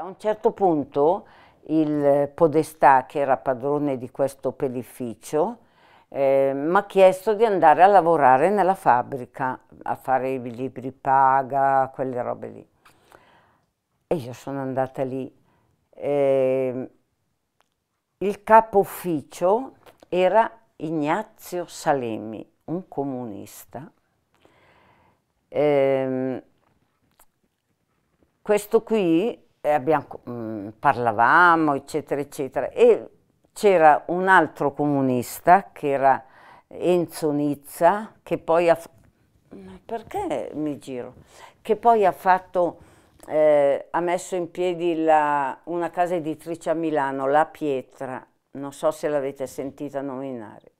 A un certo punto il Podestà, che era padrone di questo pelificio, eh, mi ha chiesto di andare a lavorare nella fabbrica, a fare i libri paga, quelle robe lì. E io sono andata lì. Eh, il capo ufficio era Ignazio Salemi, un comunista. Eh, questo qui abbiamo, mh, mm, parlavamo, eccetera, eccetera. E c'era un altro comunista che era Enzo Nizza, che poi ha, perché mi giro? Che poi ha fatto, eh, ha messo in piedi la, una casa editrice a Milano, La Pietra, non so se l'avete sentita nominare.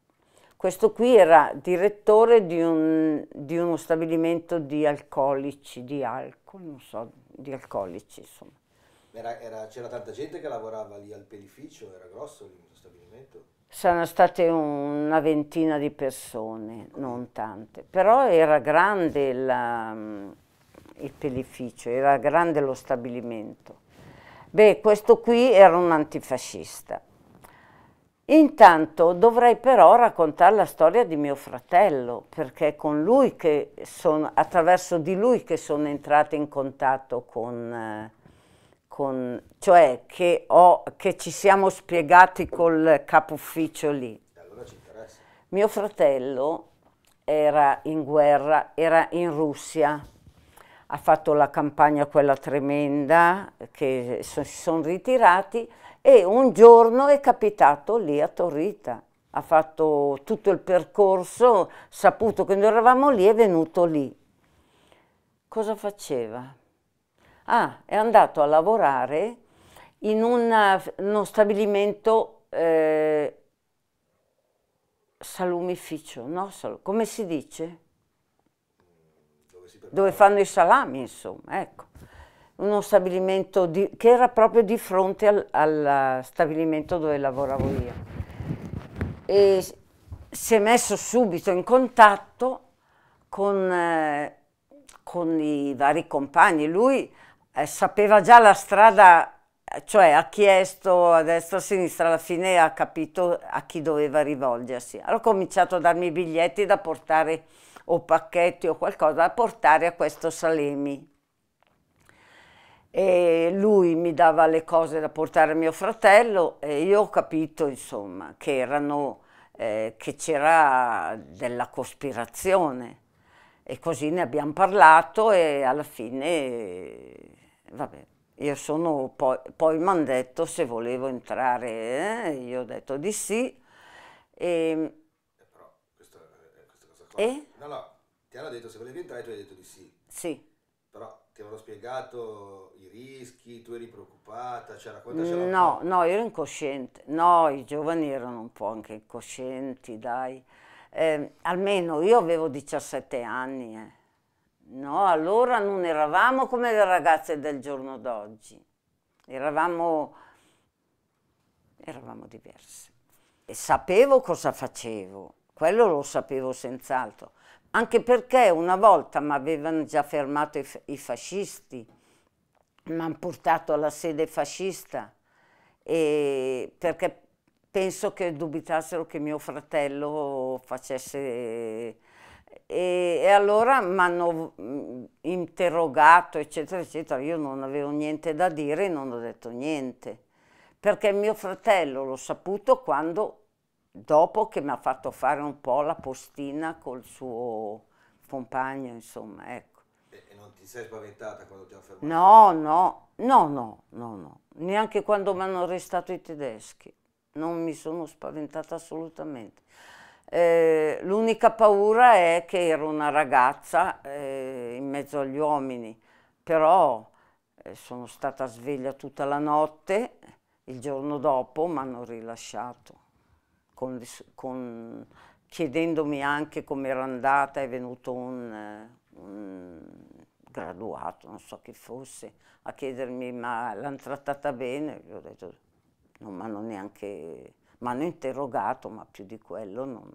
Questo qui era direttore di, un, di uno stabilimento di alcolici, di alcol, non so, di alcolici insomma c'era tanta gente che lavorava lì al pelificio, era grosso lì lo stabilimento? Sono state una ventina di persone, non tante, però era grande la, mm, il pelificio, era grande lo stabilimento. Beh, questo qui era un antifascista. Intanto dovrei però raccontare la storia di mio fratello, perché è con lui che sono, attraverso di lui che sono entrata in contatto con... Eh, con, cioè che, ho, che ci siamo spiegati col capo ufficio lì. Allora ci interessa. Mio fratello era in guerra, era in Russia, ha fatto la campagna quella tremenda, che si sono ritirati e un giorno è capitato lì a Torrita, ha fatto tutto il percorso, saputo che noi eravamo lì, è venuto lì. Cosa faceva? Ah, è andato a lavorare in una, eh, uno stabilimento eh, salumificio, no? come si dice? Dove, Dove, fanno i salami, insomma, ecco. Uno stabilimento di, che era proprio di fronte al, al stabilimento dove lavoravo io. E si è messo subito in contatto con, eh, con i vari compagni. Lui eh, sapeva già la strada, eh, cioè ha chiesto a destra e a sinistra, alla fine ha capito a chi doveva rivolgersi. Allora ho cominciato a darmi i biglietti da portare o pacchetti o qualcosa da portare a questo Salemi. E lui mi dava le cose da portare a mio fratello e io ho capito insomma che eh, c'era della cospirazione e così ne abbiamo parlato e alla fine, vabbè, io sono poi, poi mi hanno detto se volevo entrare, eh? io ho detto di sì. E, ehm, eh, però questa, questa cosa qua, e? Eh? no no, ti hanno detto se volevi entrare tu hai detto di sì. Sì. Però ti avevano spiegato i rischi, tu eri preoccupata, cioè raccontaci No, no, ero incosciente, no, i giovani erano un po' anche incoscienti, dai eh, almeno io avevo 17 anni, eh. no, allora non eravamo come le ragazze del giorno d'oggi, eravamo, eravamo diverse. E sapevo cosa facevo, quello lo sapevo senz'altro, anche perché una volta mi avevano già fermato i, i fascisti, mi hanno portato alla sede fascista, perché penso che dubitassero che mio fratello facesse... Eh, e, e, allora mi hanno mm, interrogato, eccetera, eccetera. Io non avevo niente da dire, non ho detto niente, perché mio fratello l'ho saputo quando, dopo che mi ha fatto fare un po' la postina col suo compagno, insomma, ecco. E, e non ti sei spaventata quando ti hanno fermato? No, no, no, no, no, no, neanche quando mi hanno arrestato i tedeschi non mi sono spaventata assolutamente. Eh, l'unica paura è che ero una ragazza eh, in mezzo agli uomini, però eh, sono stata sveglia tutta la notte, il giorno dopo mi hanno rilasciato, con, con, chiedendomi anche come era andata, è venuto un, un graduato, non so chi fosse, a chiedermi ma l'hanno trattata bene, gli ho detto non mi hanno neanche, mi hanno interrogato, ma più di quello non,